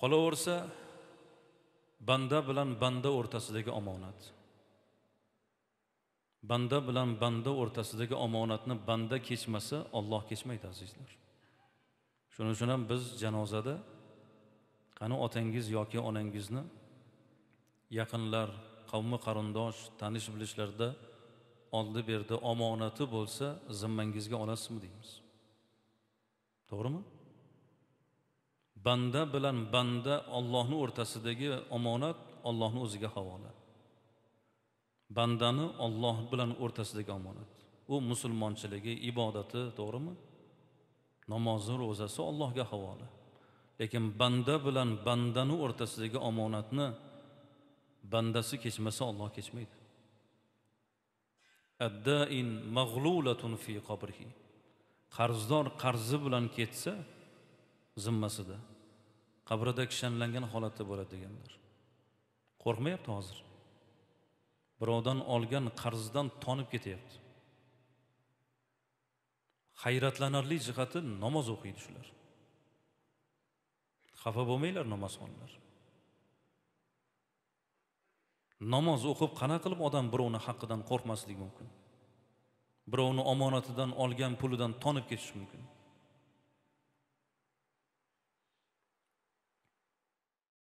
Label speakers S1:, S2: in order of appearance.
S1: qolaversa banda bilan banda o'rtasidagi omonat banda bilan banda o'rtasidagi omonatni banda kechmasa olloh kechmaydi azizlar shuning uchun ham biz janozada qani otangiz yoki onangizni yaqinlar qavmi qarindosh tanish bilishlarda oldi berdi omonati bo'lsa zimmangizga olasizmi deymiz to'g'rimi banda bilan banda ollohni o'rtasidagi omonat ollohni o'ziga havola bandani olloh bilan o'rtasidagi omonat u musulmonchiligi ibodati to'g'rimi namozi ro'zasi ollohga havola lekin banda bilan bandani o'rtasidagi omonatni bandasi kechmasa olloh kechmaydi addain mag'lulatun fi qabrihi qarzdor qarzi bilan ketsa zimmasida qabrida kishanlangan holatda bo'ladi deganlar qo'rqmayapti hozir birovdan olgan qarzdan tonib ketyapti hayratlanarli jihati namoz o'qiydi shular xafa bo'lmanglar namozxonlar namoz o'qib qanaqa qilib odam birovni haqqidan qo'rqmasligi mumkin birovni omonatidan olgan pulidan tonib ketishi mumkin